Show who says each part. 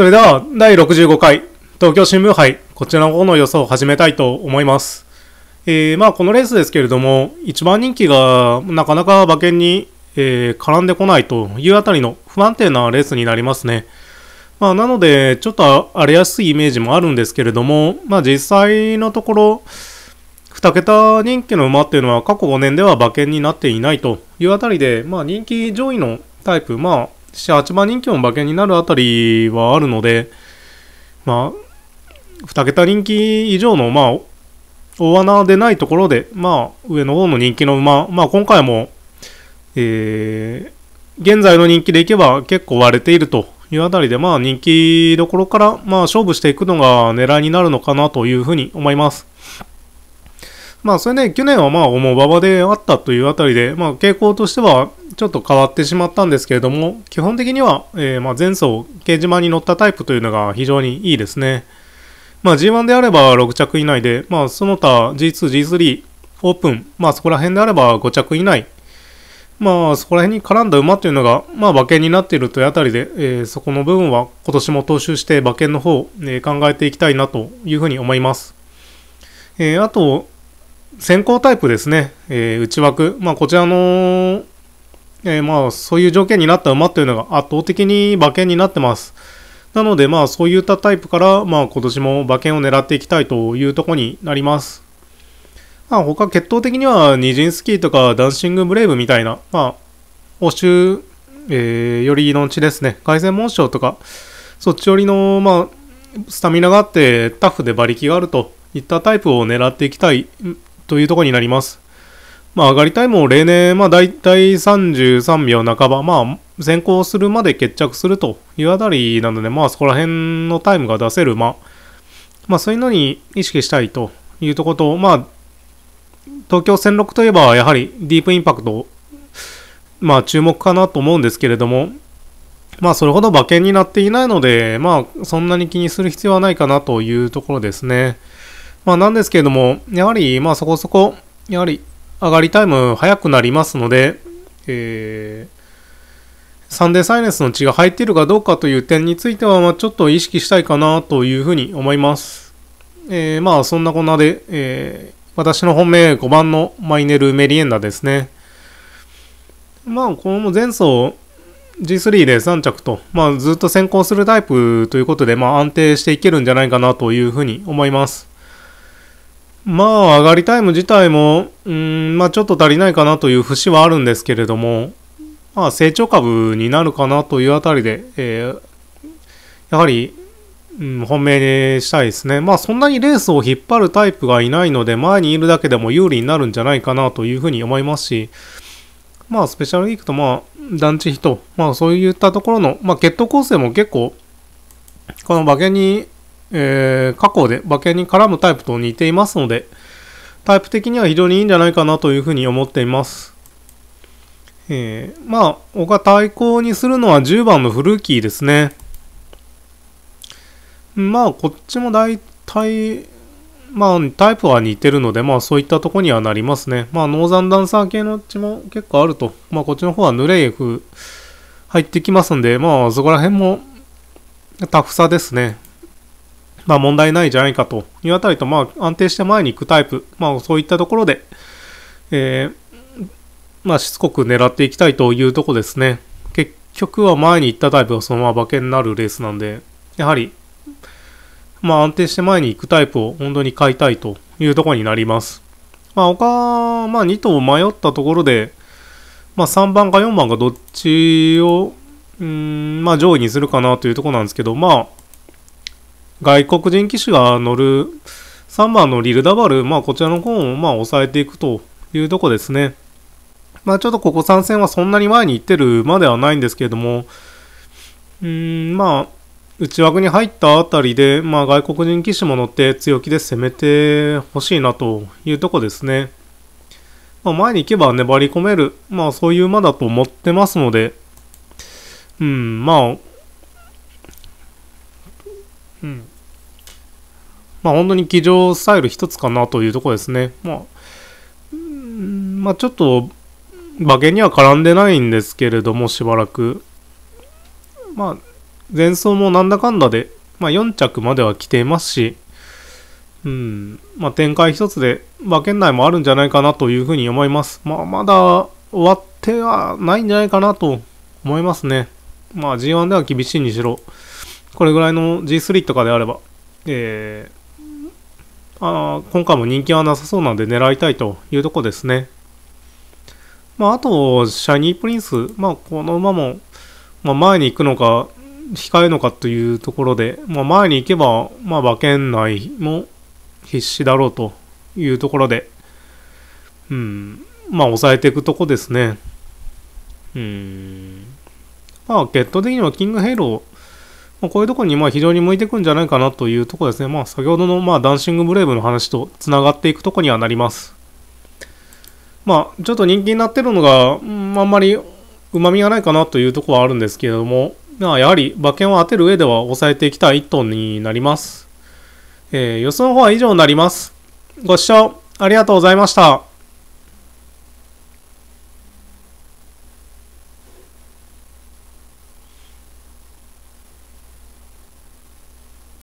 Speaker 1: それでは、第65回、東京新聞杯、こちらの方の予想を始めたいと思います。えー、まあ、このレースですけれども、1番人気がなかなか馬券に、えー、絡んでこないというあたりの不安定なレースになりますね。まあ、なので、ちょっと荒れやすいイメージもあるんですけれども、まあ、実際のところ、2桁人気の馬っていうのは過去5年では馬券になっていないというあたりで、まあ、人気上位のタイプ、まあ、し、8番人気も馬券になるあたりはあるので、まあ、2桁人気以上の、まあ、大穴でないところで、まあ、上の方の人気の馬、まあ、今回も、えー、現在の人気でいけば結構割れているというあたりで、まあ、人気どころから、まあ、勝負していくのが狙いになるのかなというふうに思います。まあ、それで、ね、去年はまあ、重馬場であったというあたりで、まあ、傾向としては、ちょっと変わってしまったんですけれども、基本的には、えー、まあ、前走、掲示板に乗ったタイプというのが非常にいいですね。まあ、G1 であれば6着以内で、まあ、その他 G2、G3、オープン、まあ、そこら辺であれば5着以内、まあ、そこら辺に絡んだ馬というのが、まあ、馬券になっているというあたりで、えー、そこの部分は今年も踏襲して馬券の方、えー、考えていきたいなというふうに思います。えー、あと、先行タイプですね、えー、内枠、まあ、こちらの、えー、まあ、そういう条件になった馬というのが圧倒的に馬券になってます。なので、まあ、そういったタイプから、まあ、今年も馬券を狙っていきたいというところになります。まあ、他、決闘的には、ニジンスキーとか、ダンシングブレイブみたいな、まあ、欧州、えー、よりの地ですね、凱旋門賞とか、そっち寄りの、まあ、スタミナがあって、タフで馬力があるといったタイプを狙っていきたいというところになります。まあ、上がりタイムを例年、まあ、大体33秒半ば、まあ、先行するまで決着するというあたりなので、まあ、そこら辺のタイムが出せる馬、まあ、そういうのに意識したいというところと、まあ、東京戦6といえば、やはりディープインパクト、まあ、注目かなと思うんですけれども、まあ、それほど馬券になっていないので、まあ、そんなに気にする必要はないかなというところですね。まあ、なんですけれども、やはり、まあ、そこそこ、やはり、上がりタイム早くなりますので、えー、サンデーサイレンスの血が入っているかどうかという点については、まあ、ちょっと意識したいかなというふうに思います。えー、まあ、そんなこんなで、えー、私の本命5番のマイネル・メリエンダですね。まあ、この前走 G3 で3着と、まあ、ずっと先行するタイプということで、まあ、安定していけるんじゃないかなというふうに思います。まあ、上がりタイム自体も、うん、まあ、ちょっと足りないかなという節はあるんですけれども、まあ、成長株になるかなというあたりで、えー、やはり、うん、本命にしたいですね。まあ、そんなにレースを引っ張るタイプがいないので、前にいるだけでも有利になるんじゃないかなというふうに思いますし、まあ、スペシャルウィークと、まあ、団地比と、まあ、そういったところの、まあ、決闘構成も結構、この馬券にえー、過去で馬券に絡むタイプと似ていますので、タイプ的には非常にいいんじゃないかなというふうに思っています。えー、まあ、僕が対抗にするのは10番のフルーキーですね。まあ、こっちも大体、まあ、タイプは似てるので、まあ、そういったとこにはなりますね。まあ、ノーザンダンサー系のうちも結構あると。まあ、こっちの方はヌレイフ入ってきますんで、まあ、そこら辺もタフさですね。まあ問題ないんじゃないかというあたりと、まあ安定して前に行くタイプ、まあそういったところで、えー、まあしつこく狙っていきたいというとこですね。結局は前に行ったタイプがそのまま馬券になるレースなんで、やはり、まあ安定して前に行くタイプを本当に買いたいというところになります。まあ他、まあ2頭迷ったところで、まあ3番か4番かどっちを、うん、まあ上位にするかなというところなんですけど、まあ外国人騎手が乗る3番のリルダバル、まあ、こちらの方をまあ抑えていくというとこですね。まあ、ちょっとここ3戦はそんなに前に行ってるまではないんですけれども、うーん、まあ、内枠に入ったあたりで、まあ、外国人騎士も乗って強気で攻めてほしいなというとこですね。まあ、前に行けば粘り込める、まあ、そういう馬だと思ってますので、うん、まあ、まあ本当に騎乗スタイル一つかなというところですね。まあ、うん、まあちょっと、馬券には絡んでないんですけれども、しばらく。まあ、前走もなんだかんだで、まあ4着までは来ていますし、うん、まあ展開一つで馬券内もあるんじゃないかなというふうに思います。まあまだ終わってはないんじゃないかなと思いますね。まあ G1 では厳しいにしろ、これぐらいの G3 とかであれば、えー、あ今回も人気はなさそうなんで狙いたいというとこですね。まあ、あと、シャイニープリンス、まあ、この馬も、まあ、前に行くのか、控えるのかというところで、まあ、前に行けば、まあ、馬券内も必死だろうというところで、うん、まあ、抑えていくとこですね。うん。まあ、ゲット的にはキングヘイロー、まあ、こういうところにまあ非常に向いていくんじゃないかなというところですね。まあ、先ほどのまあダンシングブレイブの話とつながっていくところにはなります。まあ、ちょっと人気になってるのが、あんまりうまみがないかなというところはあるんですけれども、まあ、やはり馬券を当てる上では抑えていきたい1トンになります。えー、予想の方は以上になります。ご視聴ありがとうございました。